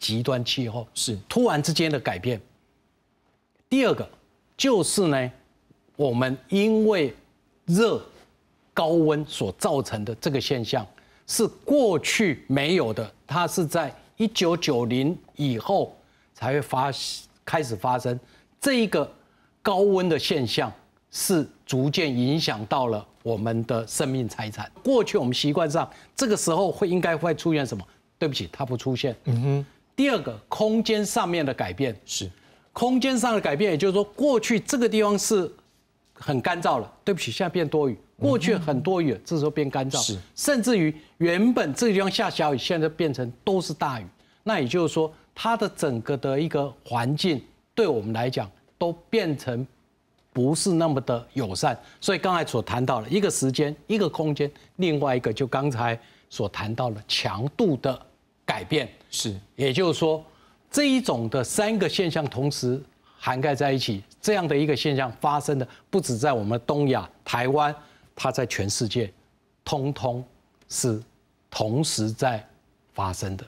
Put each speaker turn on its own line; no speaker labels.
极端气候是突然之间的改变。第二个就是呢，我们因为热高温所造成的这个现象是过去没有的，它是在一九九零以后才会发开始发生。这一个高温的现象是逐渐影响到了我们的生命财产。过去我们习惯上这个时候会应该会出现什么？对不起，它不出现。嗯哼。第二个空间上面的改变是，空间上的改变，也就是说，过去这个地方是很干燥了，对不起，现在变多雨。过去很多雨，这时候变干燥。是，甚至于原本这个地方下小雨，现在变成都是大雨。那也就是说，它的整个的一个环境对我们来讲都变成不是那么的友善。所以刚才所谈到的一个时间、一个空间，另外一个就刚才所谈到的强度的。改变是，也就是说，这一种的三个现象同时涵盖在一起，这样的一个现象发生的不止在我们东亚、台湾，它在全世界，通通是同时在发生的。